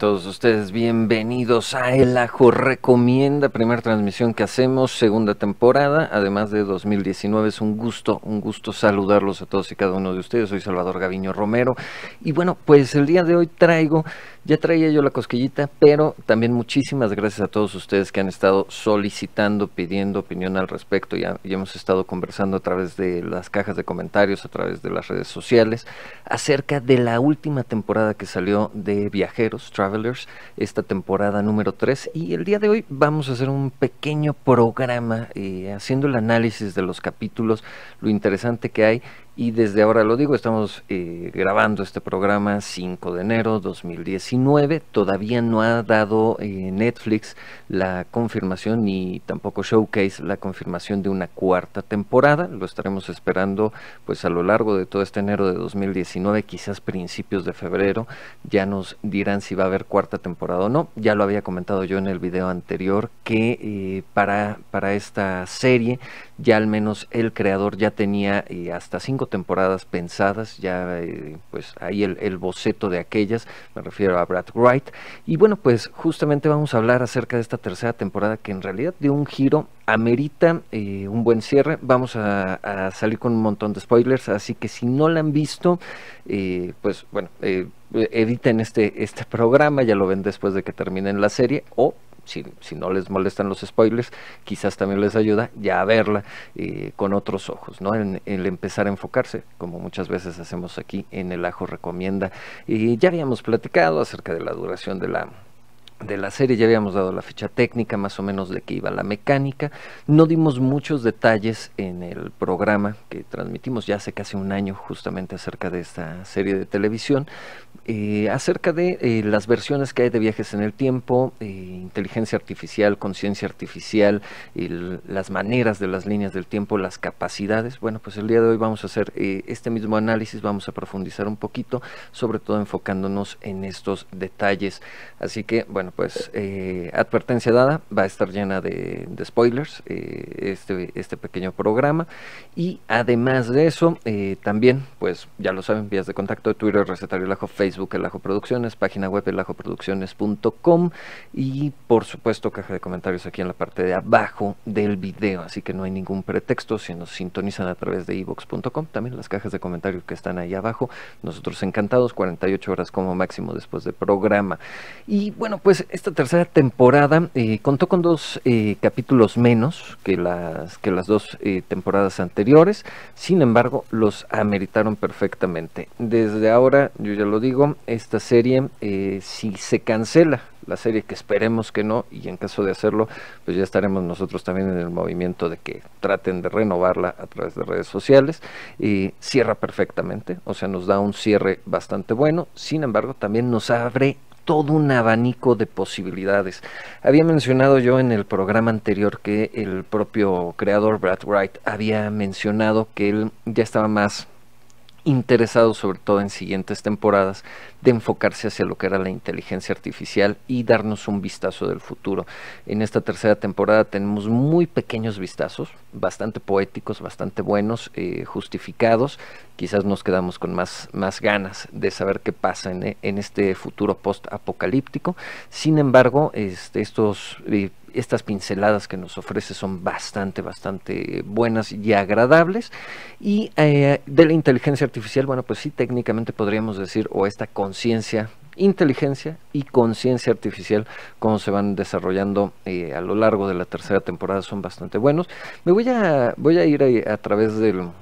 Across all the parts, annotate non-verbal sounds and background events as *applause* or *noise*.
todos ustedes bienvenidos a El Ajo Recomienda, primera transmisión que hacemos, segunda temporada, además de 2019. Es un gusto, un gusto saludarlos a todos y cada uno de ustedes. Soy Salvador Gaviño Romero. Y bueno, pues el día de hoy traigo ya traía yo la cosquillita, pero también muchísimas gracias a todos ustedes que han estado solicitando, pidiendo opinión al respecto. Ya, hemos estado conversando a través de las cajas de comentarios, a través de las redes sociales, acerca de la última temporada que salió de Viajeros, Travelers, esta temporada número 3. Y el día de hoy vamos a hacer un pequeño programa eh, haciendo el análisis de los capítulos, lo interesante que hay y desde ahora lo digo, estamos eh, grabando este programa 5 de enero 2019. Todavía no ha dado eh, Netflix la confirmación ni tampoco Showcase la confirmación de una cuarta temporada. Lo estaremos esperando pues a lo largo de todo este enero de 2019, quizás principios de febrero. Ya nos dirán si va a haber cuarta temporada o no. Ya lo había comentado yo en el video anterior que eh, para, para esta serie ya al menos el creador ya tenía eh, hasta cinco temporadas pensadas, ya eh, pues ahí el, boceto de aquellas, me refiero a Brad Wright. Y bueno, pues justamente vamos a hablar acerca de esta tercera temporada que en realidad dio un giro, amerita eh, un buen cierre. Vamos a, salir con un montón de spoilers, así que si no la han visto, pues bueno, editen este, este programa, ya lo ven después de que terminen la serie o si, no les molestan los spoilers, quizás también les ayuda ya a verla eh, con otros ojos, ¿no? En, el empezar a enfocarse, como muchas veces hacemos aquí en El Ajo Recomienda. y ya habíamos platicado acerca de la duración de la de la serie, ya habíamos dado la ficha técnica, más o menos de qué iba la mecánica. No dimos muchos detalles en el programa que transmitimos ya hace casi un año justamente acerca de esta serie de televisión, eh, acerca de eh, las versiones que hay de viajes en el tiempo, eh, inteligencia artificial, conciencia artificial, las maneras de las líneas del tiempo, las capacidades. Bueno, pues el día de hoy vamos a hacer este mismo análisis, vamos a profundizar un poquito, sobre todo enfocándonos en estos detalles. Así que, bueno, pues eh, advertencia dada, va a estar llena de, spoilers eh, este, este pequeño programa. Y además de eso, eh, también, pues ya lo saben, vías de contacto, Twitter, Recetario Lajo, Facebook, El Ajo Producciones, página web, elajoproducciones.com y por supuesto caja de comentarios aquí en la parte de abajo del video. Así que no hay ningún pretexto, si nos sintonizan a través de ivox.com, también las cajas de comentarios que están ahí abajo. Nosotros encantados, 48 horas como máximo después del programa. Y bueno, pues pues, esta tercera temporada eh, contó con dos eh, capítulos menos que las, que las dos eh, temporadas anteriores, sin embargo los ameritaron perfectamente. Desde ahora, yo ya lo digo, esta serie, si se cancela la serie que esperemos que no, y en caso de hacerlo, pues ya estaremos nosotros también en el movimiento de que traten de renovarla a través de redes sociales. cierra perfectamente, o sea, nos da un cierre bastante bueno, sin embargo, también nos abre todo un abanico de posibilidades. Había mencionado yo en el programa anterior que el propio creador Brad Wright había mencionado que él ya estaba más interesado sobre todo en siguientes temporadas de enfocarse hacia lo que era la inteligencia artificial y darnos un vistazo del futuro. En esta tercera temporada tenemos muy pequeños vistazos, bastante poéticos, bastante buenos, eh, justificados. Quizás nos quedamos con más, más ganas de saber qué pasa en, este futuro post-apocalíptico. Sin embargo, este, estos... Eh, estas pinceladas que nos ofrece son bastante, bastante buenas y agradables. Y eh, de la inteligencia artificial, bueno, pues sí, técnicamente podríamos decir, o esta con conciencia, inteligencia y conciencia artificial, cómo se van desarrollando eh, a lo largo de la tercera temporada, son bastante buenos. Me voy a, voy a ir eh, a través del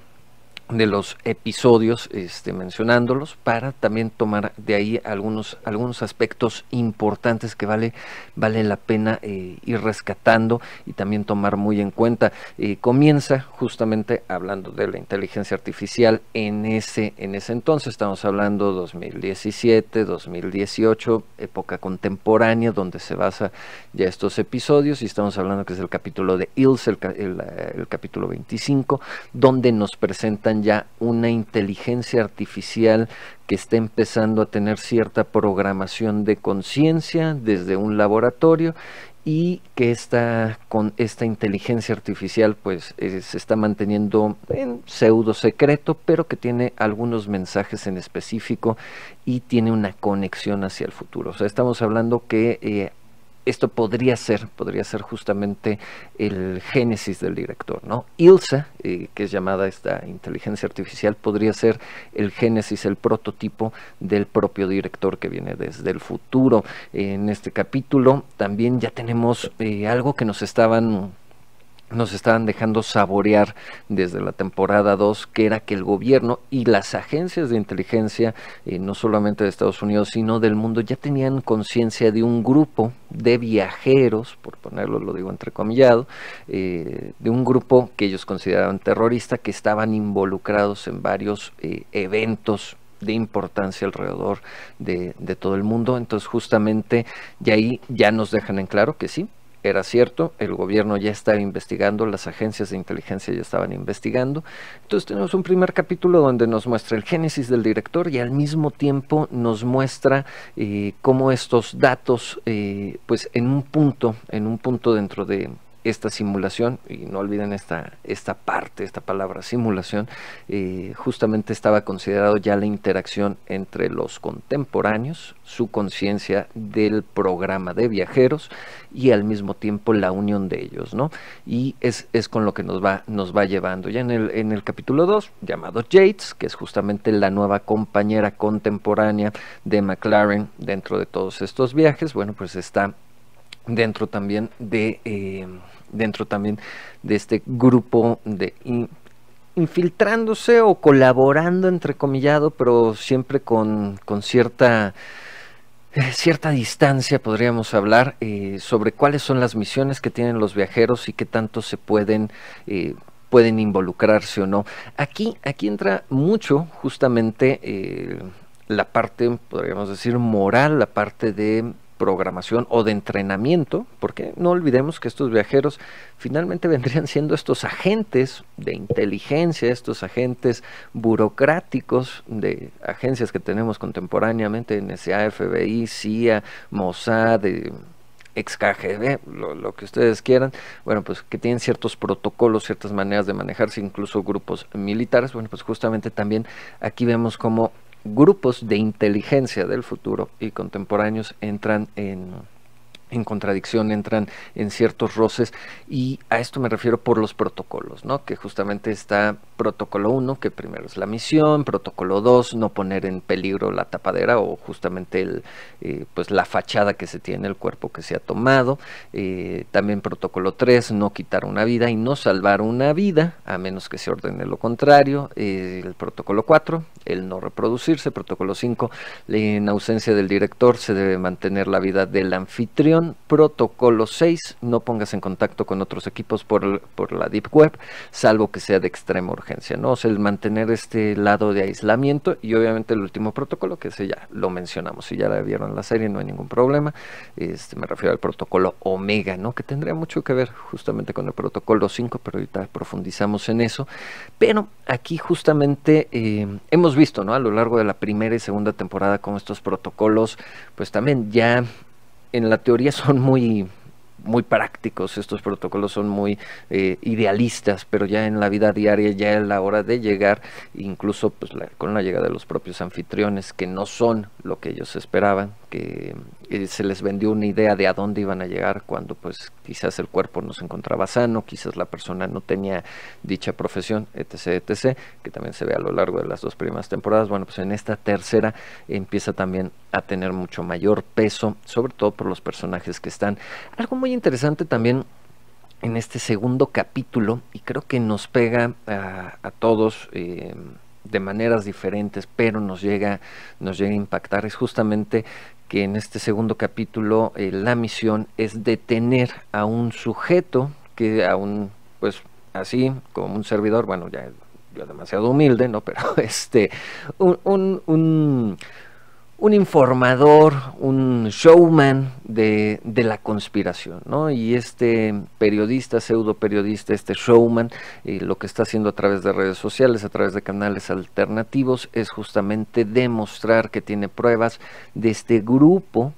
de los episodios este, mencionándolos para también tomar de ahí algunos, algunos aspectos importantes que vale, vale la pena eh, ir rescatando y también tomar muy en cuenta. Eh, comienza justamente hablando de la inteligencia artificial en ese, en ese entonces, estamos hablando 2017, 2018, época contemporánea donde se basa ya estos episodios y estamos hablando que es el capítulo de Ilse, el, el capítulo 25, donde nos presentan ya una inteligencia artificial que está empezando a tener cierta programación de conciencia desde un laboratorio y que esta, con esta inteligencia artificial pues eh, se está manteniendo en pseudo secreto, pero que tiene algunos mensajes en específico y tiene una conexión hacia el futuro. O sea, estamos hablando que eh, esto podría ser, podría ser justamente el génesis del director, ¿no? Ilsa, eh, que es llamada esta inteligencia artificial, podría ser el génesis, el prototipo del propio director que viene desde el futuro. En este capítulo también ya tenemos eh, algo que nos estaban nos estaban dejando saborear desde la temporada 2, que era que el gobierno y las agencias de inteligencia, eh, no solamente de Estados Unidos, sino del mundo, ya tenían conciencia de un grupo de viajeros, por ponerlo, lo digo entre eh, de un grupo que ellos consideraban terrorista, que estaban involucrados en varios eh, eventos de importancia alrededor de, de todo el mundo. Entonces justamente de ahí ya nos dejan en claro que sí, era cierto, el gobierno ya estaba investigando, las agencias de inteligencia ya estaban investigando. Entonces tenemos un primer capítulo donde nos muestra el génesis del director y al mismo tiempo nos muestra eh, cómo estos datos, eh, pues en un punto, en un punto dentro de esta simulación, y no olviden esta, esta parte, esta palabra simulación, eh, justamente estaba considerado ya la interacción entre los contemporáneos, su conciencia del programa de viajeros y al mismo tiempo la unión de ellos, ¿no? Y es, es con lo que nos va, nos va llevando. Ya en el, en el capítulo 2, llamado jates que es justamente la nueva compañera contemporánea de McLaren dentro de todos estos viajes, bueno, pues está dentro también de eh, dentro también de este grupo de infiltrándose o colaborando entre entrecomillado pero siempre con, cierta eh, cierta distancia podríamos hablar eh, sobre cuáles son las misiones que tienen los viajeros y qué tanto se pueden pueden involucrarse o no aquí aquí entra mucho justamente la parte podríamos decir moral la parte de programación o de entrenamiento, porque no olvidemos que estos viajeros finalmente *laughs* vendrían siendo estos agentes de inteligencia, estos agentes burocráticos de agencias que tenemos contemporáneamente, NSA, FBI, CIA, Mossad, eh, ex KGB, lo, lo, que ustedes quieran, bueno, pues que tienen ciertos protocolos, ciertas maneras de manejarse, incluso grupos militares, bueno, pues justamente también aquí vemos cómo grupos de inteligencia del futuro y contemporáneos entran en en contradicción, entran en ciertos roces y a esto me refiero por los protocolos, ¿no? Que justamente está protocolo 1, que primero es la misión, protocolo 2, no poner en peligro la tapadera o justamente el, eh, pues la fachada que se tiene, el cuerpo que se ha tomado, eh, también protocolo 3, no quitar una vida y no salvar una vida, a menos que se ordene lo contrario, eh, el protocolo 4, el no reproducirse, protocolo 5, en ausencia del director se debe mantener la vida del anfitrión, protocolo 6, no pongas en contacto con otros equipos por, la Deep Web, salvo que sea de extrema urgencia, ¿no? Es el mantener este lado de aislamiento y obviamente el último protocolo, que ese ya lo mencionamos, si ya la vieron la serie no hay ningún problema, este, me refiero al protocolo Omega, ¿no? Que tendría mucho que ver justamente con el protocolo 5, pero ahorita profundizamos en eso, pero aquí justamente eh, hemos visto, ¿no? A lo largo de la primera y segunda temporada con estos protocolos, pues también ya en la teoría son muy muy prácticos, estos protocolos son muy eh, idealistas, pero ya en la vida diaria, ya a la hora de llegar, incluso pues, con la llegada de los propios anfitriones, que no son lo que ellos esperaban, que eh, se les vendió una idea de a dónde iban a llegar cuando pues quizás el cuerpo no se encontraba sano, quizás la persona no tenía dicha profesión, etc., etc., que también se ve a lo largo de las dos primeras temporadas. Bueno, pues en esta tercera empieza también a tener mucho mayor peso, sobre todo por los personajes que están. Algo muy interesante también en este segundo capítulo, y creo que nos pega a, todos. Eh, de maneras diferentes, pero nos llega, nos llega a impactar, es justamente que en este segundo capítulo eh, la misión es detener a un sujeto que aún, pues así, como un servidor, bueno, ya yo demasiado humilde, ¿no? *laughs* Pero este, un, un un informador, un showman de, de, la conspiración, ¿no? Y este periodista, pseudo periodista, este showman, y eh, lo que está haciendo a través de redes sociales, a través de canales alternativos, es justamente demostrar que tiene pruebas de este grupo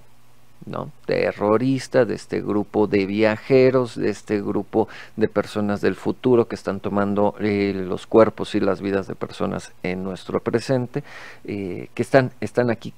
terrorista, de este grupo de viajeros, de este grupo de personas del futuro que están tomando eh, los cuerpos y las vidas de personas en nuestro presente, eh, que están, están aquí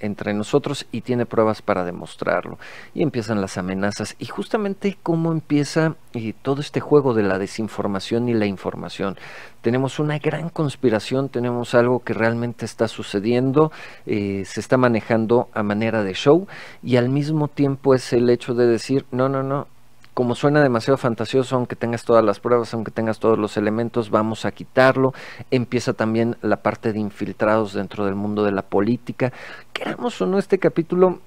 entre nosotros y tiene pruebas para demostrarlo. Y empiezan las amenazas y justamente cómo empieza eh, todo este juego de la desinformación y la información tenemos una gran conspiración, tenemos algo que realmente está sucediendo, eh, se está manejando a manera de show y al mismo tiempo es el hecho de decir, no, no, no, como suena demasiado fantasioso, aunque tengas todas las pruebas, aunque tengas todos los elementos, vamos a quitarlo. Empieza también la parte de infiltrados dentro del mundo de la política. Queramos o no, este capítulo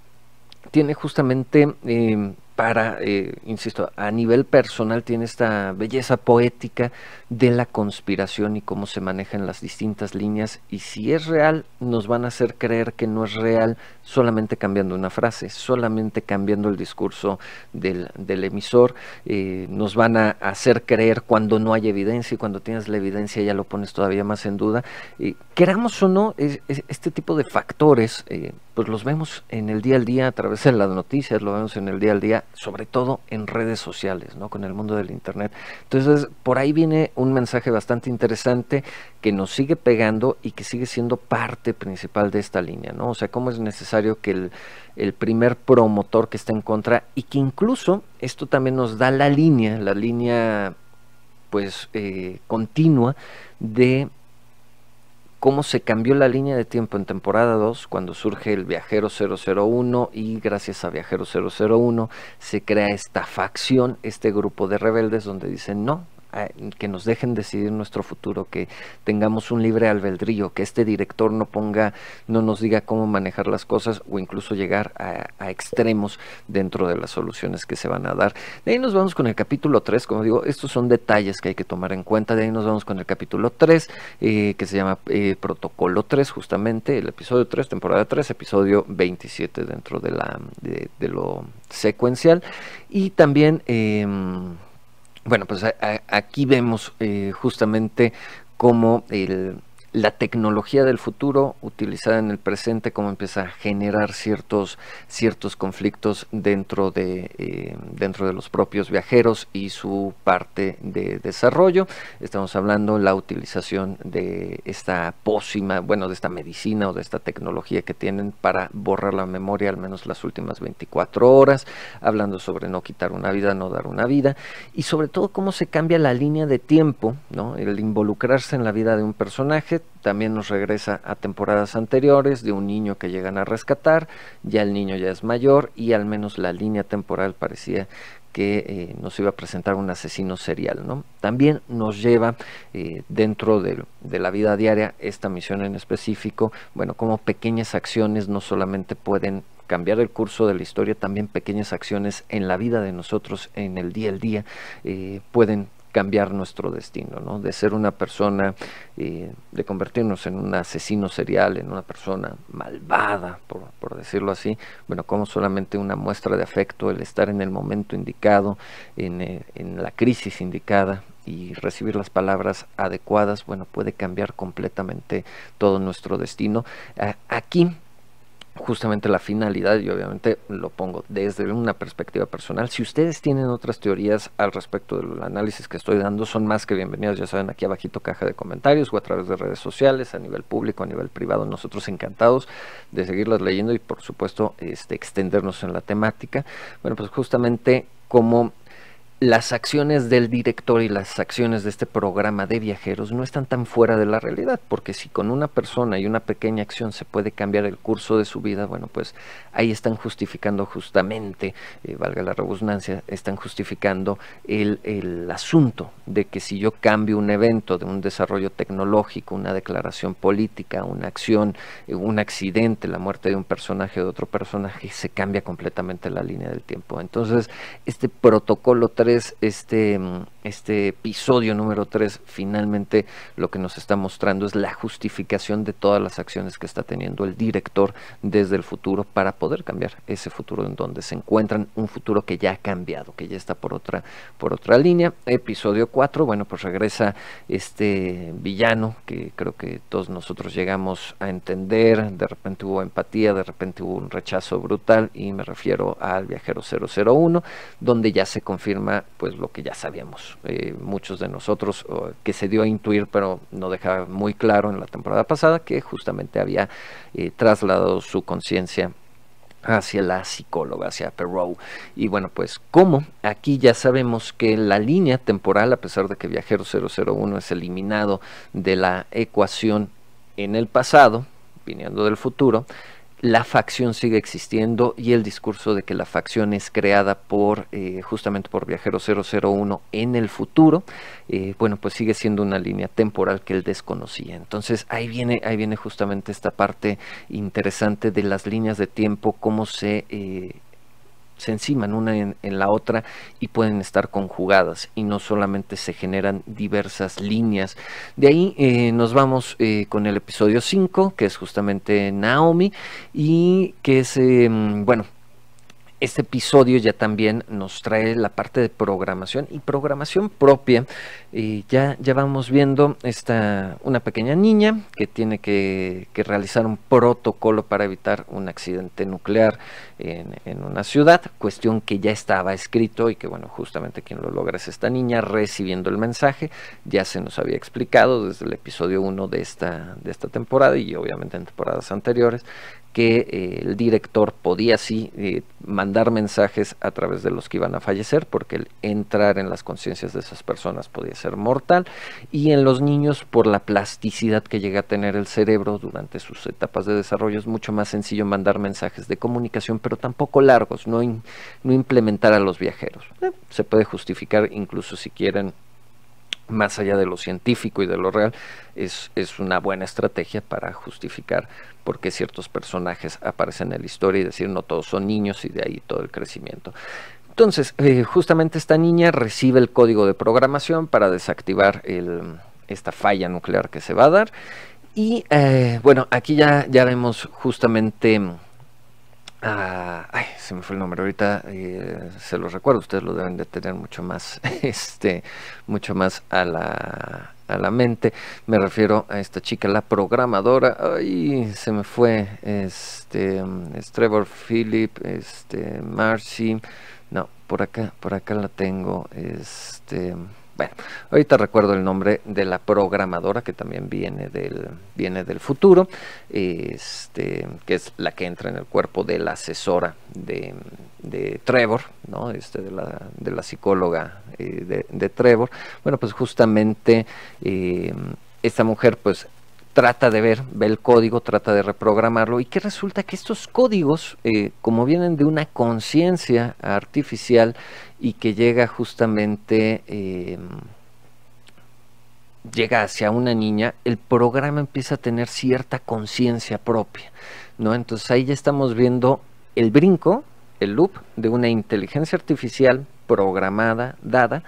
tiene justamente... Eh, para, eh, insisto, a nivel personal tiene esta belleza poética de la conspiración y cómo se manejan las distintas líneas y si es real nos van a hacer creer que no es real solamente cambiando una frase, solamente cambiando el discurso del, emisor, eh, nos van a hacer creer cuando no hay evidencia y cuando tienes la evidencia ya lo pones todavía más en duda. Eh, queramos o no, este tipo de factores pues los vemos en el día al día a través de las noticias, lo vemos en el día al día sobre todo en redes sociales, ¿no? Con el mundo del Internet. Entonces, por ahí viene un mensaje bastante interesante que nos sigue pegando y que sigue siendo parte principal de esta línea, ¿no? O sea, cómo es necesario que el, primer promotor que está en contra y que incluso esto también nos da la línea, la línea pues eh, continua de cómo se cambió la línea de tiempo en temporada 2 cuando surge el Viajero 001 y gracias a Viajero 001 se crea esta facción, este grupo de rebeldes donde dicen no, que nos dejen decidir nuestro futuro, que tengamos un libre albedrío, que este director no ponga, no nos diga cómo manejar las cosas o incluso llegar a, extremos dentro de las soluciones que se van a dar. De ahí nos vamos con el capítulo 3, como digo, estos son detalles que hay que tomar en cuenta, de ahí nos vamos con el capítulo 3, eh, que se llama eh, Protocolo 3, justamente el episodio 3, temporada 3, episodio 27 dentro de, la, de, de lo secuencial. Y también... Eh, bueno, pues aquí vemos eh, justamente cómo el la tecnología del futuro utilizada en el presente, cómo empieza a generar ciertos, ciertos conflictos dentro de, eh, dentro de los propios viajeros y su parte de desarrollo. Estamos hablando la utilización de esta pócima, bueno, de esta medicina o de esta tecnología que tienen para borrar la memoria al menos las últimas 24 horas, hablando sobre no quitar una vida, no dar una vida, y sobre todo cómo se cambia la línea de tiempo, ¿no? el involucrarse en la vida de un personaje, también nos regresa a temporadas anteriores de un niño que llegan a rescatar, ya el niño ya es mayor y al menos la línea temporal parecía que eh, nos iba a presentar un asesino serial. ¿no? También nos lleva eh, dentro de, la vida diaria esta misión en específico, bueno, como pequeñas acciones no solamente pueden cambiar el curso de la historia, también pequeñas acciones en la vida de nosotros, en el día al día, eh, pueden cambiar nuestro destino, ¿no? de ser una persona, eh, de convertirnos en un asesino serial, en una persona malvada, por, decirlo así, bueno, como solamente una muestra de afecto, el estar en el momento indicado, en, eh, en la crisis indicada y recibir las palabras adecuadas, bueno, puede cambiar completamente todo nuestro destino. Aquí justamente la finalidad y obviamente lo pongo desde una perspectiva personal. Si ustedes tienen otras teorías al respecto del análisis que estoy dando, son más que bienvenidos, ya saben, aquí abajito caja de comentarios o a través de redes sociales, a nivel público, a nivel privado. Nosotros encantados de seguirlas leyendo y por supuesto este, extendernos en la temática. Bueno, pues justamente como las acciones del director y las acciones de este programa de viajeros no están tan fuera de la realidad, porque si con una persona y una pequeña acción se puede cambiar el curso de su vida, bueno, pues ahí están justificando justamente, eh, valga la redundancia, están justificando el, asunto de que si yo cambio un evento de un desarrollo tecnológico, una declaración política, una acción, eh, un accidente, la muerte de un personaje, o de otro personaje, se cambia completamente la línea del tiempo. Entonces, este protocolo 3 este, mm, este episodio número 3, finalmente lo que nos está mostrando es la justificación de todas las acciones que está teniendo el director desde el futuro para poder cambiar ese futuro en donde se encuentran, un futuro que ya ha cambiado, que ya está por otra, por otra línea. Episodio 4, bueno, pues regresa este villano que creo que todos nosotros llegamos a entender, de repente hubo empatía, de repente hubo un rechazo brutal y me refiero al viajero 001, donde ya se confirma pues lo que ya sabíamos eh, muchos de nosotros que se dio a intuir pero no dejaba muy claro en la temporada pasada que justamente había eh, trasladado su conciencia hacia la psicóloga, hacia Perrow. Y bueno, pues como aquí ya sabemos que la línea temporal, a pesar de que Viajero 001 es eliminado de la ecuación en el pasado, viniendo del futuro, la facción sigue existiendo y el discurso de que la facción es creada por eh, justamente por Viajero 001 en el futuro, eh, bueno, pues sigue siendo una línea temporal que él desconocía. Entonces ahí viene, ahí viene justamente esta parte interesante de las líneas de tiempo, cómo se eh, se enciman una en, la otra y pueden estar conjugadas y no solamente se generan diversas líneas. De ahí eh, nos vamos eh, con el episodio 5, que es justamente Naomi y que es, eh, mm, bueno, este episodio ya también nos trae la parte de programación y programación propia. ya, ya vamos viendo esta, una pequeña niña que tiene que, realizar un protocolo para evitar un accidente nuclear en, una ciudad, cuestión que ya estaba escrito y que bueno, justamente quien lo logra es esta niña recibiendo el mensaje, ya se nos había explicado desde el episodio 1 de esta, de esta temporada y obviamente en temporadas anteriores, que eh, el director podía sí eh, mandar mensajes a través de los que iban a fallecer, porque el entrar en las conciencias de esas personas podía ser mortal, y en los niños por la plasticidad que llega a tener el cerebro durante sus etapas de desarrollo es mucho más sencillo mandar mensajes de comunicación, pero tampoco largos, no, implementar a los viajeros. Eh, se puede justificar incluso si quieren más allá de lo científico y de lo real, es, es una buena estrategia para justificar por qué ciertos personajes aparecen en la historia y decir no todos son niños y de ahí todo el crecimiento. Entonces, eh, justamente esta niña recibe el código de programación para desactivar el, esta falla nuclear que se va a dar. Y eh, bueno, aquí ya, ya vemos justamente Ah, ay, se me fue el nombre. Ahorita eh, se los recuerdo. Ustedes lo deben de tener mucho más, *laughs* este, mucho más a la, a la mente. Me refiero a esta chica, la programadora. Ay, se me fue. Este, Trevor Philip este, Marcy. No, por acá, por acá la tengo. Este. Bueno, ahorita recuerdo el nombre de la programadora que también viene del, viene del futuro, este, que es la que entra en el cuerpo de la asesora de, de Trevor, este, de, la, psicóloga eh, de, Trevor. Bueno, pues justamente eh, esta mujer pues trata de ver, ve el código, trata de reprogramarlo y que resulta que estos códigos, eh, como vienen de una conciencia artificial y que llega justamente, em, llega hacia una niña, el programa empieza a tener cierta conciencia propia, ¿no? Entonces ahí ya estamos viendo el brinco, el loop de una inteligencia artificial programada, dada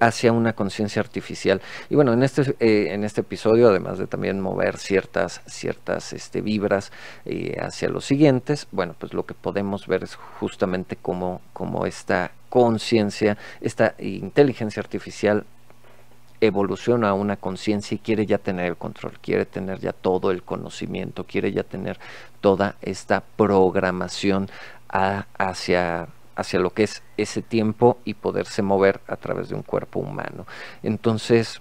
hacia una conciencia artificial. Y bueno, en este, eh, en este episodio, además de también mover ciertas, ciertas este, vibras eh, hacia los siguientes, bueno, pues lo que podemos ver es justamente cómo, esta conciencia, esta inteligencia artificial evoluciona a una conciencia y quiere ya tener el control, quiere tener ya todo el conocimiento, quiere ya tener toda esta programación hacia hacia lo que es ese tiempo y poderse mover a través de un cuerpo humano. Entonces,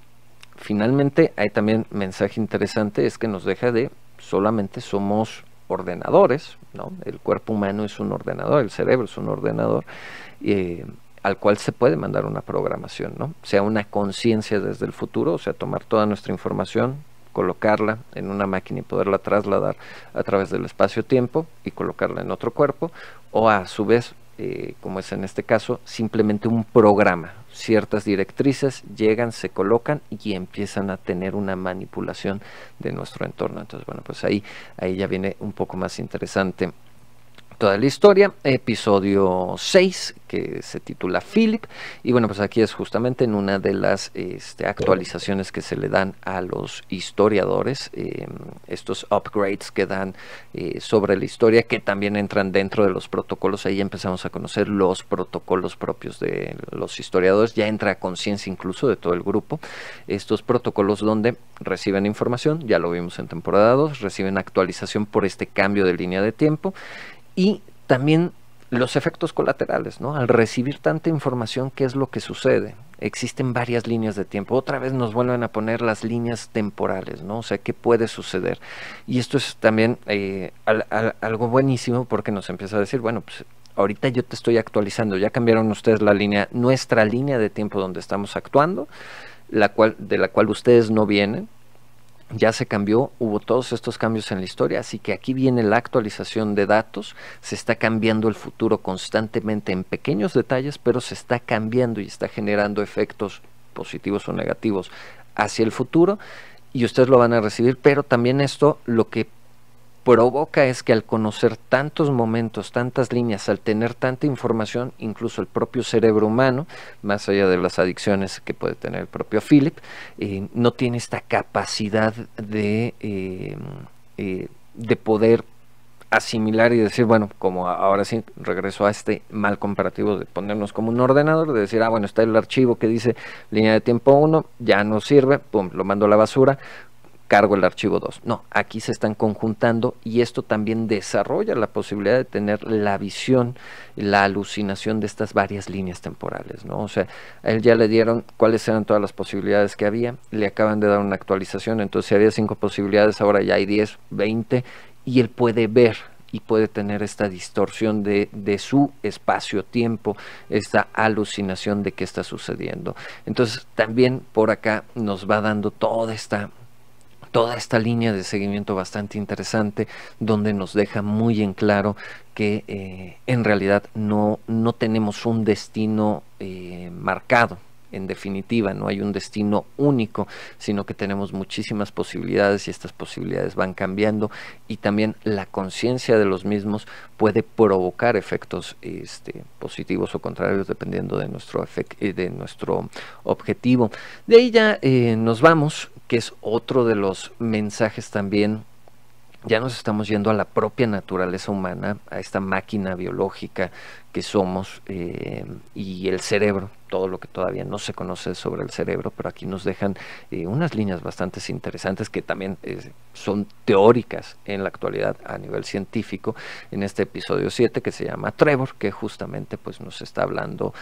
finalmente hay también mensaje interesante, es que nos deja de solamente somos ordenadores, ¿no? El cuerpo humano es un ordenador, el cerebro es un ordenador. Eh, al cual se puede mandar una programación, ¿no? Sea una conciencia desde el futuro, o sea, tomar toda nuestra información, colocarla en una máquina y poderla trasladar a través del espacio-tiempo y colocarla en otro cuerpo, o a su vez eh, como es en este caso, simplemente un programa. Ciertas directrices llegan, se colocan y empiezan a tener una manipulación de nuestro entorno. Entonces, bueno, pues ahí, ahí ya viene un poco más interesante toda la historia, episodio 6 que se titula Philip y bueno pues aquí es justamente en una de las este, actualizaciones que se le dan a los historiadores em, estos upgrades que dan eh, sobre la historia que también entran dentro de los protocolos ahí empezamos a conocer los protocolos propios de los historiadores ya entra a conciencia incluso de todo el grupo estos protocolos donde reciben información ya lo vimos en temporada 2 reciben actualización por este cambio de línea de tiempo y también los efectos colaterales, ¿no? Al recibir tanta información, ¿qué es lo que sucede? Existen varias líneas de tiempo. Otra vez nos vuelven a poner las líneas temporales, ¿no? O sea, ¿qué puede suceder? Y esto es también eh, algo buenísimo porque nos empieza a decir, bueno, pues ahorita yo te estoy actualizando, ya cambiaron ustedes la línea, nuestra línea de tiempo donde estamos actuando, la cual, de la cual ustedes no vienen ya se cambió, hubo todos estos cambios en la historia, así que aquí viene la actualización de datos, se está cambiando el futuro constantemente en pequeños detalles, pero se está cambiando y está generando efectos positivos o negativos hacia el futuro y ustedes lo van a recibir, pero también esto lo que provoca es que al conocer tantos momentos, tantas líneas, al tener tanta información, incluso el propio cerebro humano, más allá de las adicciones que puede tener el propio Philip, eh, no tiene esta capacidad de, eh, eh, de poder asimilar y decir, bueno, como ahora sí regreso a este mal comparativo de ponernos como un ordenador, de decir, ah, bueno, está el archivo que dice línea de tiempo 1, ya no sirve, lo mando a la basura, cargo el archivo 2. No, aquí se están conjuntando y esto también desarrolla la posibilidad de tener la visión, la alucinación de estas varias líneas temporales, ¿no? O sea, a él ya le dieron cuáles eran todas las posibilidades que había, le acaban de dar una actualización, entonces había cinco posibilidades, ahora ya hay 10, 20 y él puede ver y puede tener esta distorsión de, de su espacio-tiempo, esta alucinación de qué está sucediendo. Entonces también por acá nos va dando toda esta toda esta línea de seguimiento bastante interesante donde nos deja muy en claro que eh, en realidad no, no tenemos un destino eh, marcado. En definitiva, no hay un destino único, sino que tenemos muchísimas posibilidades y estas posibilidades van cambiando y también la conciencia de los mismos puede provocar efectos este, positivos o contrarios dependiendo de nuestro, eh, de nuestro objetivo. De ahí ya nos vamos que es otro de los mensajes también. Ya nos estamos yendo a la propia naturaleza humana, a esta máquina biológica que somos eh, y el cerebro, todo lo que todavía no se conoce sobre el cerebro, pero aquí nos dejan eh, unas líneas bastante interesantes que también eh, son teóricas en la actualidad a nivel científico, en este episodio 7 que se llama Trevor, que justamente pues, nos está hablando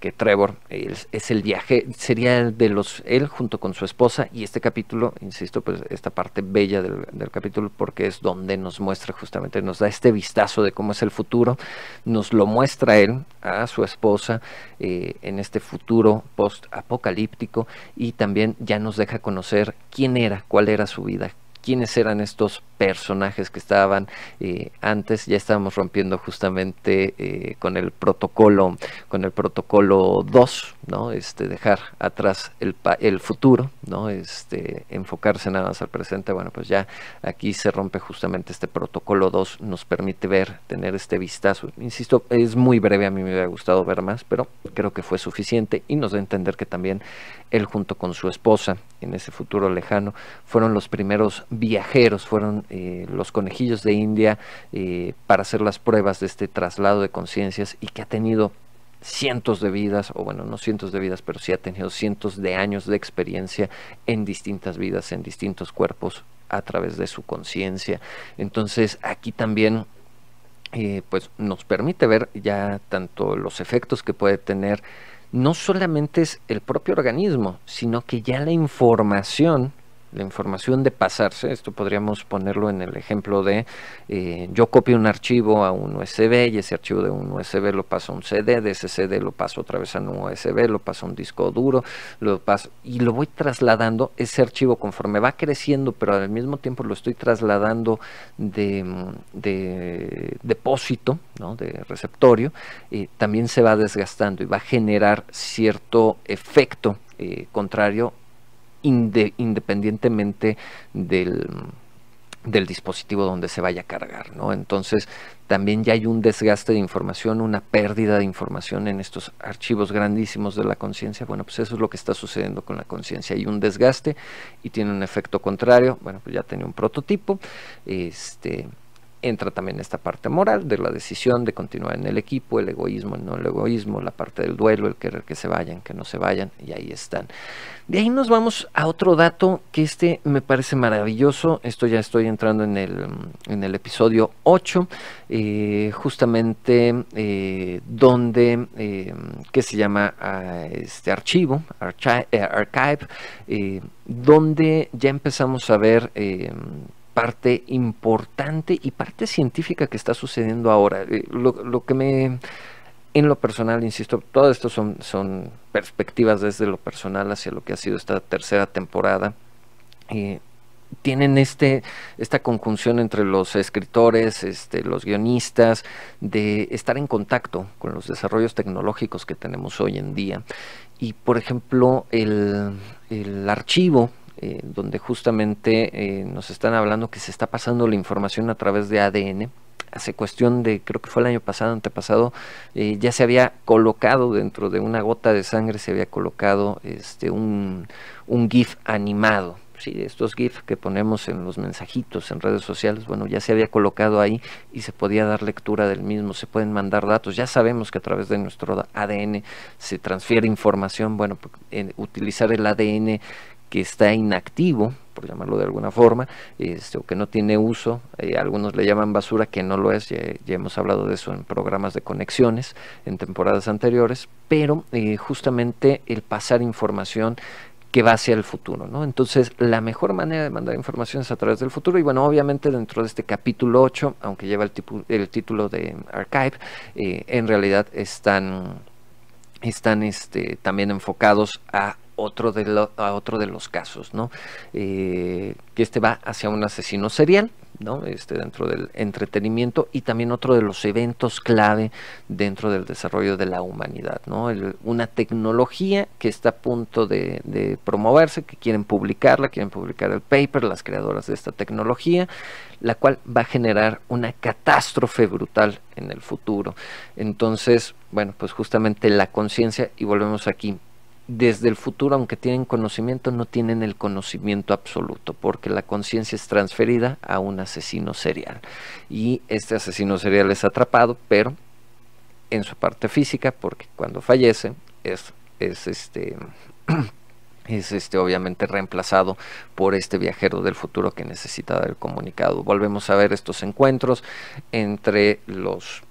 que Trevor es, el viaje, sería de los, él junto con su esposa y este capítulo, insisto, pues esta parte bella del, capítulo porque es donde nos muestra justamente, nos da este vistazo de cómo es el futuro, nos lo muestra él a su esposa eh, en este futuro post-apocalíptico y también ya nos deja conocer quién era, cuál era su vida, quiénes eran estos personajes que estaban eh, antes ya estábamos rompiendo justamente eh, con el protocolo con el protocolo 2 no este dejar atrás el, el futuro no este enfocarse nada más al presente bueno pues ya aquí se rompe justamente este protocolo 2 nos permite ver tener este vistazo insisto es muy breve a mí me hubiera gustado ver más pero creo que fue suficiente y nos da a entender que también él junto con su esposa en ese futuro lejano fueron los primeros viajeros fueron eh, los conejillos de India eh, para hacer las pruebas de este traslado de conciencias y que ha tenido cientos de vidas, o bueno, no cientos de vidas, pero sí ha tenido cientos de años de experiencia en distintas vidas, en distintos cuerpos, a través de su conciencia. Entonces aquí también eh, pues nos permite ver ya tanto los efectos que puede tener, no solamente es el propio organismo, sino que ya la información la información de pasarse, esto podríamos ponerlo en el ejemplo de eh, yo copio un archivo a un USB y ese archivo de un USB lo paso a un CD, de ese CD lo paso otra vez a un USB, lo paso a un disco duro, lo paso y lo voy trasladando ese archivo conforme va creciendo, pero al mismo tiempo lo estoy trasladando de, depósito, ¿no? de receptorio, eh, también se va desgastando y va a generar cierto efecto eh, contrario independientemente del, dispositivo donde se vaya a cargar, ¿no? Entonces, también ya hay un desgaste de información, una pérdida de información en estos archivos grandísimos de la conciencia. Bueno, pues eso es lo que está sucediendo con la conciencia. Hay un desgaste y tiene un efecto contrario. Bueno, pues ya tenía un prototipo. Este, entra también esta parte moral de la decisión de continuar en el equipo, el egoísmo, no el egoísmo, la parte del duelo, el querer que se vayan, que no se vayan, y ahí están. De ahí nos vamos a otro dato que este me parece maravilloso. Esto ya estoy entrando en el, mm, en el episodio 8, eh, justamente eh, donde, eh, que se llama ah, este archivo, archive, archive donde ya empezamos a ver parte importante y parte científica que está sucediendo ahora. Eh, lo, que me, en lo personal, insisto, todo esto son, son, perspectivas desde lo personal hacia lo que ha sido esta tercera temporada. Eh, tienen este, esta conjunción entre los escritores, este, los guionistas, de estar en contacto con los desarrollos tecnológicos que tenemos hoy en día. Y por ejemplo, el, el archivo eh, donde justamente eh, nos están hablando que se está pasando la información a través de ADN. Hace cuestión de, creo que fue el año pasado, antepasado, eh, ya se había colocado dentro de una gota de sangre, se había colocado este, un, GIF animado. Sí, estos GIF que ponemos en los mensajitos, en redes sociales, bueno, ya se había colocado ahí y se podía dar lectura del mismo, se pueden mandar datos, ya sabemos que a través de nuestro ADN se transfiere información, bueno, pues, utilizar el ADN que está inactivo, por llamarlo de alguna forma, este, o que no tiene uso, eh, algunos le llaman basura, que no lo es, ya, hemos hablado de eso en programas de conexiones en temporadas anteriores, pero eh, justamente el pasar información que va hacia el futuro, ¿no? Entonces, la mejor manera de mandar información es a través del futuro y bueno, obviamente dentro de este capítulo 8, aunque lleva el, el título de Archive, eh, en realidad están, están este, también enfocados a otro de, los casos, ¿no? Eh, que este va hacia un asesino serial, ¿no? Este, dentro del entretenimiento y también otro de los eventos clave dentro del desarrollo de la humanidad, una tecnología que está a punto de, de, promoverse, que quieren publicarla, quieren publicar el paper, las creadoras de esta tecnología, la cual va a generar una catástrofe brutal en el futuro. Entonces, bueno, pues justamente la conciencia, y volvemos aquí, desde el futuro, aunque tienen conocimiento, no tienen el conocimiento absoluto, porque la conciencia es transferida a un asesino serial. Y este asesino serial es atrapado, pero en su parte física, porque cuando fallece es, es este *clears throat* es este obviamente reemplazado por este viajero del futuro que necesita dar el comunicado. Volvemos a ver estos encuentros entre los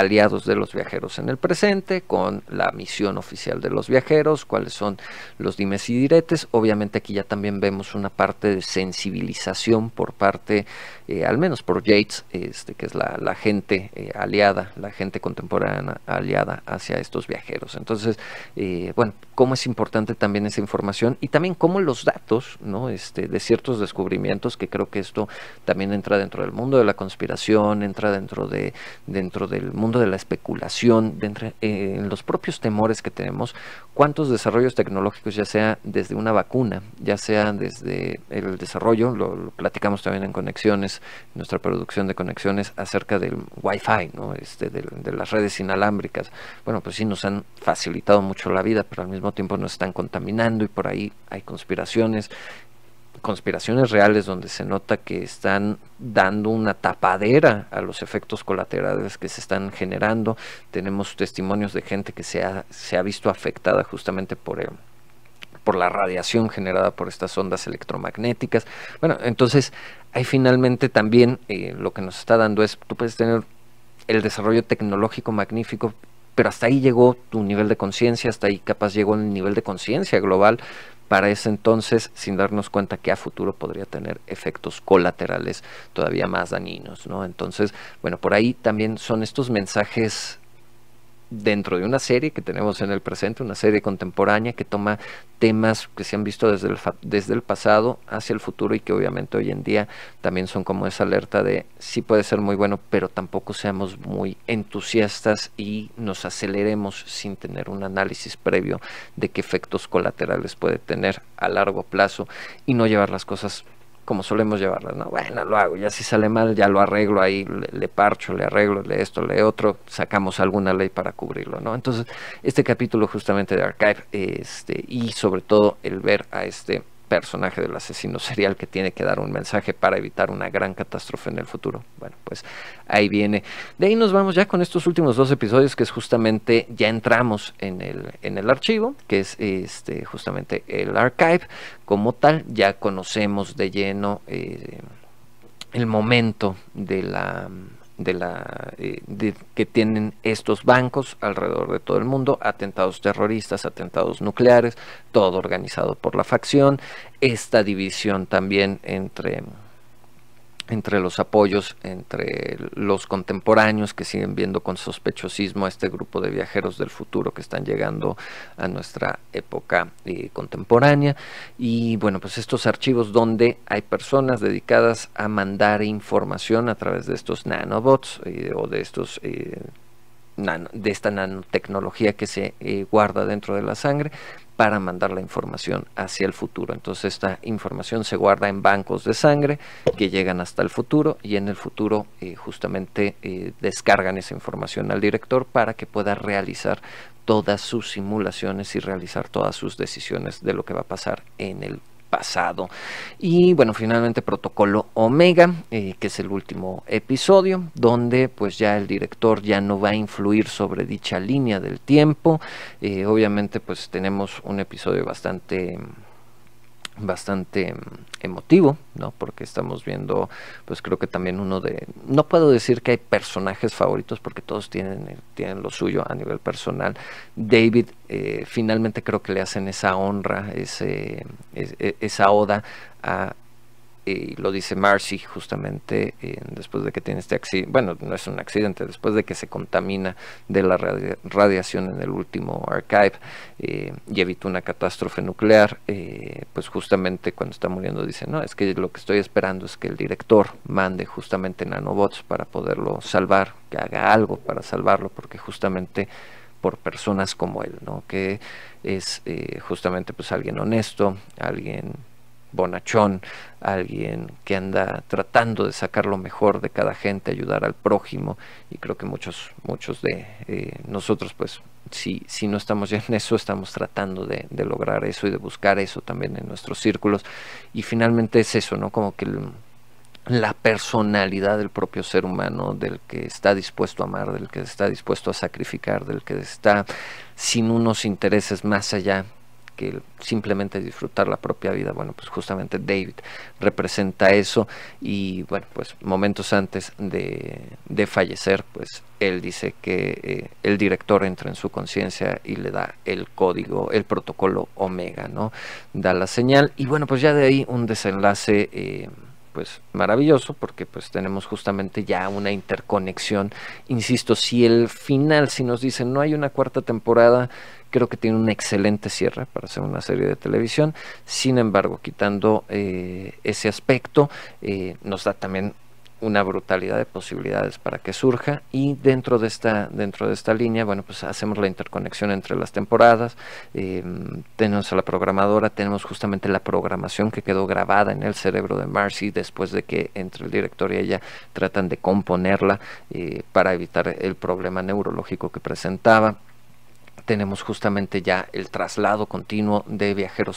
aliados de los viajeros en el presente, con la misión oficial de los viajeros, cuáles son los dimes y diretes. Obviamente aquí ya también vemos una parte de sensibilización por parte, eh, al menos por Yates, este, que es la, gente eh, aliada, la gente contemporánea aliada hacia estos viajeros. Entonces, eh, bueno, cómo es importante también esa información y también cómo los datos ¿no? este, de ciertos descubrimientos, que creo que esto también entra dentro del mundo de la conspiración, entra dentro, de, dentro del mundo de la especulación, de eh, los propios temores que tenemos, cuántos desarrollos tecnológicos, ya sea desde una vacuna, ya sea desde el desarrollo, lo, platicamos también en conexiones, nuestra producción de conexiones acerca del Wi-Fi, ¿no? este, de, de las redes inalámbricas. Bueno, pues sí, nos han facilitado mucho la vida, pero al mismo tiempo nos están contaminando y por ahí hay conspiraciones conspiraciones reales donde se nota que están dando una tapadera a los efectos colaterales que se están generando. Tenemos testimonios de gente que se ha, se ha visto afectada justamente por por la radiación generada por estas ondas electromagnéticas. Bueno, entonces ahí finalmente también eh, lo que nos está dando es, tú puedes tener el desarrollo tecnológico magnífico, pero hasta ahí llegó tu nivel de conciencia, hasta ahí capaz llegó el nivel de conciencia global, para ese entonces sin darnos cuenta que a futuro podría tener efectos colaterales todavía más dañinos, ¿no? Entonces, bueno, por ahí también son estos mensajes dentro de una serie que tenemos en el presente, una serie contemporánea que toma temas que se han visto desde el, desde el pasado hacia el futuro y que obviamente hoy en día también son como esa alerta de sí puede ser muy bueno, pero tampoco seamos muy entusiastas y nos aceleremos sin tener un análisis previo de qué efectos colaterales puede tener a largo plazo y no llevar las cosas como solemos llevarlas, ¿no? Bueno, lo hago, ya si sale mal, ya lo arreglo ahí, le, parcho, le arreglo, le esto, le otro, sacamos alguna ley para cubrirlo, ¿no? Entonces, este capítulo justamente de Archive, este, y sobre todo el ver a este personaje del asesino serial que tiene que dar un mensaje para evitar una gran catástrofe en el futuro. Bueno, pues ahí viene. De ahí nos vamos ya con estos últimos dos episodios que es justamente ya entramos en el, en el archivo, que es este, justamente el archive. Como tal, ya conocemos de lleno eh, el momento de la de la, eh, que tienen estos bancos alrededor de todo el mundo, atentados terroristas, atentados nucleares, todo organizado por la facción, esta división también entre entre los apoyos, entre los contemporáneos que siguen viendo con sospechosismo a este grupo de viajeros del futuro que están llegando a nuestra época eh, contemporánea. Y bueno, pues estos archivos donde hay personas dedicadas a mandar información a través de estos nanobots eh, o de estos... Eh, de esta nanotecnología que se guarda dentro de la sangre para mandar la información hacia el futuro. Entonces esta información se guarda en bancos de sangre que llegan hasta el futuro y en el futuro eh, justamente eh, descargan esa información al director para que pueda realizar todas sus simulaciones y realizar todas sus decisiones de lo que va a pasar en el futuro pasado. Y bueno, finalmente Protocolo Omega, eh, que es el último episodio, donde pues ya el director ya no va a influir sobre dicha línea del tiempo. Eh, obviamente pues tenemos un episodio bastante bastante mm, emotivo, ¿no? Porque estamos viendo, pues creo que también uno de, no puedo decir que hay personajes favoritos porque todos tienen, tienen lo suyo a nivel personal. David eh, finalmente creo que le hacen esa honra, ese, e, esa oda a, y lo dice Marcy justamente eh, después de que tiene este accidente, bueno, no es un accidente, después de que se contamina de la radiación en el último archive eh, y evita una catástrofe nuclear, eh, pues justamente cuando está muriendo dice, no, es que lo que estoy esperando es que el director mande justamente nanobots para poderlo salvar, que haga algo para salvarlo, porque justamente por personas como él, ¿no? Que es justamente pues alguien honesto, alguien bonachón, alguien que anda tratando de sacar lo mejor de cada gente, ayudar al prójimo. Y creo que muchos, muchos de eh, nosotros, pues, si, si no estamos ya en eso, estamos tratando de, lograr eso y de buscar eso también en nuestros círculos. Y finalmente es eso, ¿no? Como que la personalidad del propio ser humano, del que está dispuesto a amar, del que está dispuesto a sacrificar, del que está sin unos intereses más allá que simplemente disfrutar la propia vida. Bueno, pues justamente David representa eso y bueno, pues momentos antes de, de fallecer, pues él dice que eh, el director entra en su conciencia y le da el código, el protocolo omega, ¿no? Da la señal y bueno, pues ya de ahí un desenlace... Eh, pues maravilloso porque pues tenemos justamente ya una interconexión. Insisto, si el final, si nos dicen no hay una cuarta temporada, creo que tiene un excelente cierre para hacer una serie de televisión. Sin embargo, quitando eh, ese aspecto, eh, nos da también una brutalidad de posibilidades para que surja y dentro de esta dentro de esta línea bueno pues hacemos la interconexión entre las temporadas em, tenemos a la programadora tenemos justamente la programación que quedó grabada en el cerebro de Marcy después de que entre el director y ella tratan de componerla eh, para evitar el problema neurológico que presentaba tenemos justamente ya el traslado continuo de Viajero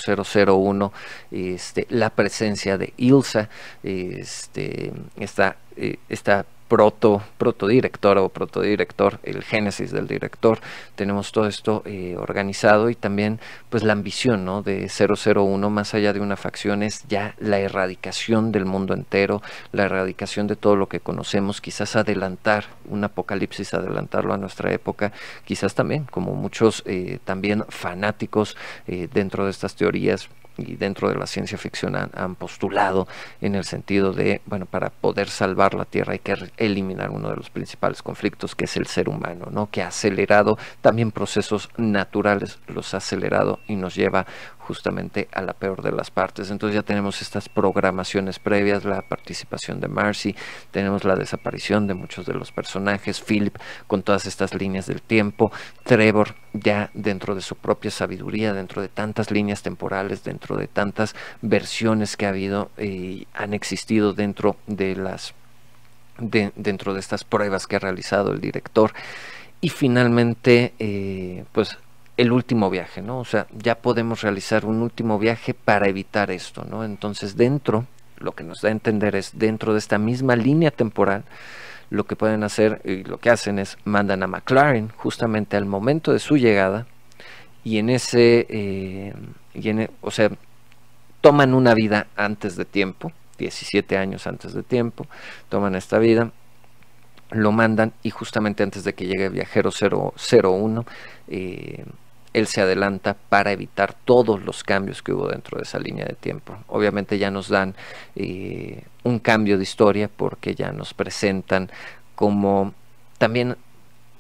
001, este, la presencia de Ilsa, este, esta, eh, esta proto, protodirector o protodirector, el génesis del director. Tenemos todo esto eh, organizado y también pues la ambición ¿no? de 001 más allá de una facción es ya la erradicación del mundo entero, la erradicación de todo lo que conocemos, quizás adelantar un apocalipsis, adelantarlo a nuestra época, quizás también como muchos eh, también fanáticos eh, dentro de estas teorías y dentro de la ciencia ficción han, postulado en el sentido de, bueno, para poder salvar la Tierra hay que eliminar uno de los principales conflictos, que es el ser humano, ¿no? Que ha acelerado también procesos naturales, los ha acelerado y nos lleva justamente a la peor de las partes. Entonces ya tenemos estas programaciones previas, la participación de Marcy, tenemos la desaparición de muchos de los personajes, Philip con todas estas líneas del tiempo, Trevor ya dentro de su propia sabiduría, dentro de tantas líneas temporales, dentro de tantas versiones que ha habido y eh, han existido dentro de las dentro de estas pruebas que ha realizado el director y finalmente eh, pues el último viaje, ¿no? O sea, ya podemos realizar un último viaje para evitar esto, ¿no? Entonces, dentro, lo que nos da a entender es dentro de esta misma línea temporal, lo que pueden hacer y lo que hacen es mandan a McLaren justamente al momento de su llegada y en ese, eh, e, o sea, toman una vida antes de tiempo, 17 años antes de tiempo, toman esta vida, lo mandan y justamente antes de que llegue Viajero 001, eh, él se adelanta para evitar todos los cambios que hubo dentro de esa línea de tiempo. Obviamente ya nos dan eh, un cambio de historia porque ya nos presentan como también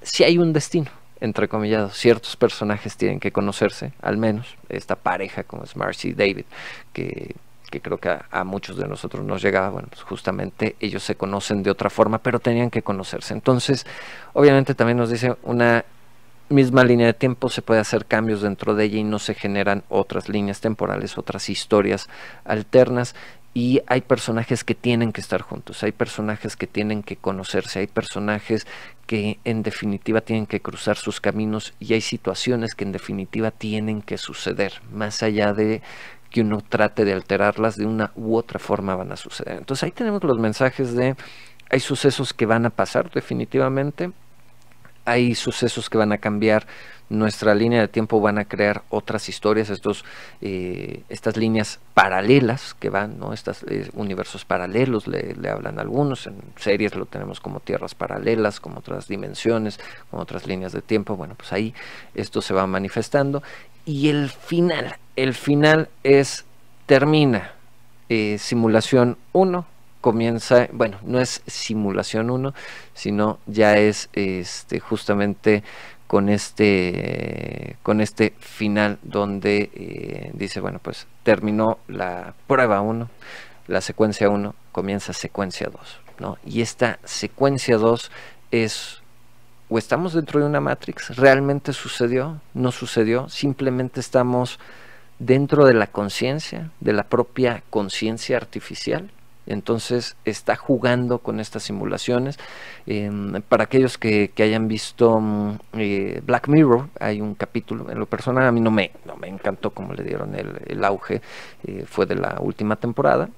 si hay un destino, entre comillas, ciertos personajes tienen que conocerse, al menos esta pareja como es Marcy y David, que, creo que a, a, muchos de nosotros nos llegaba, bueno, pues justamente ellos se conocen de otra forma, pero tenían que conocerse. Entonces, obviamente también nos dice una misma línea de tiempo, se puede hacer cambios dentro de ella y no se generan otras líneas temporales, otras historias alternas y hay personajes que tienen que estar juntos, hay personajes que tienen que conocerse, hay personajes que en definitiva tienen que cruzar sus caminos y hay situaciones que en definitiva tienen que suceder, más allá de que uno trate de alterarlas de una u otra forma van a suceder. Entonces ahí tenemos los mensajes de hay sucesos que van a pasar definitivamente, hay sucesos que van a cambiar, nuestra línea de tiempo van a crear otras historias, estos, eh, estas líneas paralelas que van, ¿no? estos eh, universos paralelos le, hablan algunos, en series lo tenemos como tierras paralelas, como otras dimensiones, como otras líneas de tiempo, bueno, pues ahí esto se va manifestando. Y el final, el final es, termina eh, simulación 1, comienza, bueno, no es simulación 1, sino ya es este, justamente con este, con este final donde eh, dice, bueno, pues terminó la prueba 1, la secuencia 1, comienza secuencia 2, ¿no? Y esta secuencia 2 es o estamos dentro de una Matrix, realmente sucedió, no sucedió, simplemente estamos dentro de la conciencia, de la propia conciencia artificial, entonces está jugando con estas simulaciones. Em, para aquellos que, hayan visto mm, eh, Black Mirror, hay un capítulo, en lo personal a mí no me, me encantó como le dieron el, auge, eh, fue de la última temporada,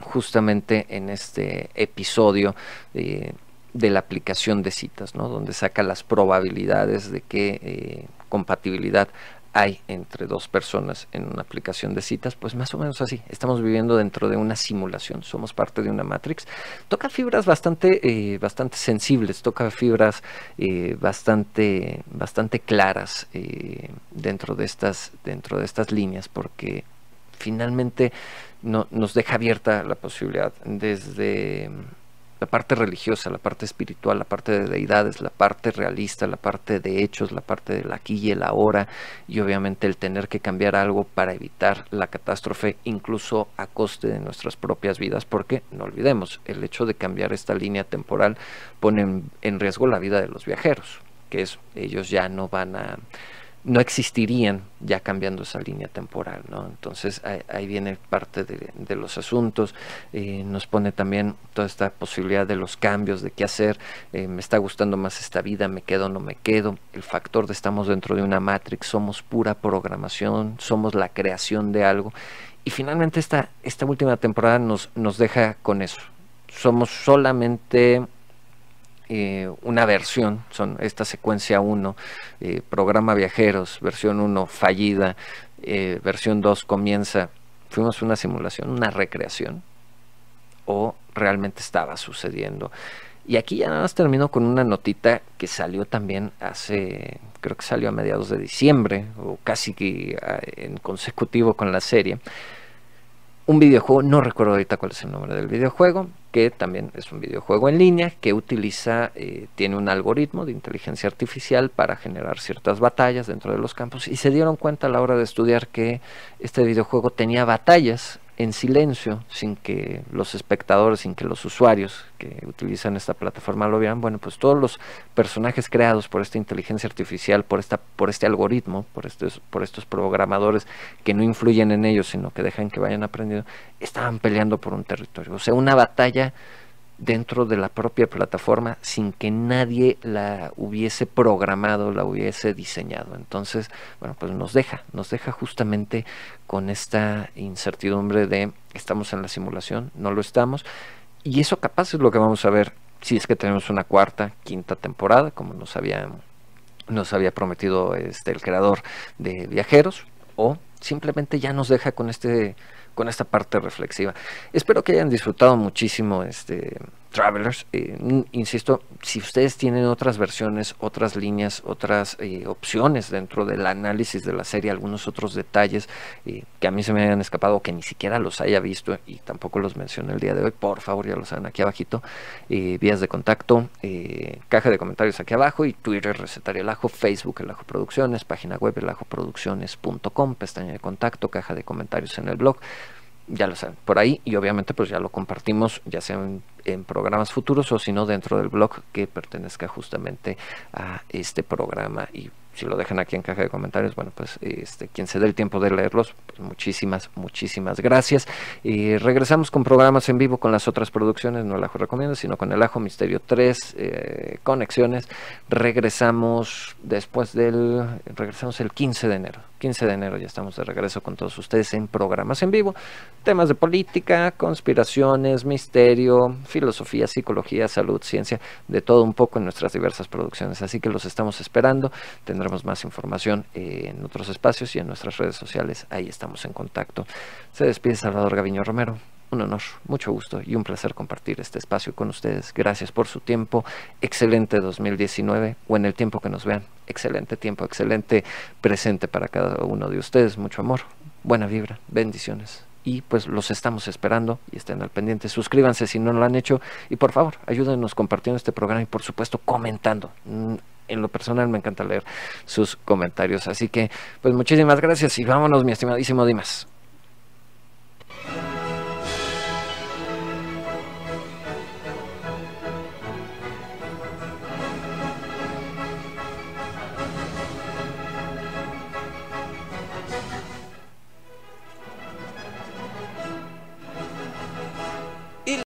justamente en este episodio eh, de la aplicación de citas, ¿no? donde saca las probabilidades de que compatibilidad hay entre dos personas en una aplicación de citas, pues más o menos así. Estamos viviendo dentro de una simulación, somos parte de una Matrix. Toca fibras bastante, eh, bastante sensibles, toca fibras eh, bastante, bastante claras eh, dentro, de estas, dentro de estas líneas, porque finalmente no, nos deja abierta la posibilidad desde la parte religiosa, la parte espiritual, la parte de deidades, la parte realista, la parte de hechos, la parte del aquí y el ahora, y obviamente el tener que cambiar algo para evitar la catástrofe, incluso a coste de nuestras propias vidas, porque no olvidemos, el hecho de cambiar esta línea temporal pone en riesgo la vida de los viajeros, que es, ellos ya no van a no existirían ya cambiando esa línea temporal, ¿no? Entonces ahí, viene parte de, los asuntos, eh, nos pone también toda esta posibilidad de los cambios, de qué hacer, eh, me está gustando más esta vida, me quedo o no me quedo, el factor de estamos dentro de una matrix, somos pura programación, somos la creación de algo, y finalmente esta, esta última temporada nos, nos deja con eso, somos solamente eh, una versión, son esta secuencia 1, eh, programa viajeros, versión 1 fallida, eh, versión 2 comienza, fuimos una simulación, una recreación, o realmente estaba sucediendo. Y aquí ya nada más termino con una notita que salió también hace, creo que salió a mediados de diciembre, o casi que ah, en consecutivo con la serie. Un videojuego, no recuerdo ahorita cuál es el nombre del videojuego, que también es un videojuego en línea que utiliza, eh, tiene un algoritmo de inteligencia artificial para generar ciertas batallas dentro de los campos y se dieron cuenta a la hora de estudiar que este videojuego tenía batallas en silencio, sin que los espectadores, sin que los usuarios que utilizan esta plataforma lo vean, bueno, pues todos los personajes creados por esta inteligencia artificial, por, esta, por este algoritmo, por estos, por estos programadores que no influyen en ellos, sino que dejan que vayan aprendiendo, estaban peleando por un territorio. O sea, una batalla dentro de la propia plataforma sin que nadie la hubiese programado, la hubiese diseñado. Entonces, bueno, pues nos deja, nos deja justamente con esta incertidumbre de estamos en la simulación, no lo estamos. Y eso capaz es lo que vamos a ver si es que tenemos una cuarta, quinta temporada, como nos había, nos había prometido este, el creador de Viajeros, o simplemente ya nos deja con este con esta parte reflexiva. Espero que hayan disfrutado muchísimo este, Travelers, eh, insisto, si ustedes tienen otras versiones, otras líneas, otras eh, opciones dentro del análisis de la serie, algunos otros detalles eh, que a mí se me hayan escapado, o que ni siquiera los haya visto y tampoco los mencioné el día de hoy, por favor ya los saben aquí abajito, vías de contacto, caja de comentarios aquí abajo y Twitter Recetario El Ajo, Facebook El Ajo Producciones, página web el Producciones.com, pestaña de contacto, caja de comentarios en el blog, ya lo saben, por ahí y obviamente pues ya lo compartimos, ya sea en, programas futuros o si no dentro del blog que pertenezca justamente a este programa y si lo dejan aquí en caja de comentarios, bueno, pues este, quien se dé el tiempo de leerlos, pues muchísimas, muchísimas gracias. Y eh, regresamos con programas en vivo con las otras producciones, no el ajo recomiendo, sino con el ajo Misterio 3, eh, Conexiones. Regresamos después del, regresamos el 15 de enero. 15 de enero ya estamos de regreso con todos ustedes en programas en vivo. Temas de política, conspiraciones, misterio, filosofía, psicología, salud, ciencia, de todo un poco en nuestras diversas producciones. Así que los estamos esperando. Tendremos más información eh, en otros espacios y en nuestras redes sociales. Ahí estamos en contacto. Se despide Salvador Gaviño Romero un honor, mucho gusto y un placer compartir este espacio con ustedes. Gracias por su tiempo. Excelente 2019 o en el tiempo que nos vean. Excelente tiempo, excelente presente para cada uno de ustedes. Mucho amor, buena vibra, bendiciones. Y pues los estamos esperando y estén al pendiente. Suscríbanse si no lo han hecho y por favor ayúdenos compartiendo este programa y por supuesto comentando mm, en lo personal me encanta leer sus comentarios. Así que, pues muchísimas gracias y vámonos, mi estimadísimo Dimas.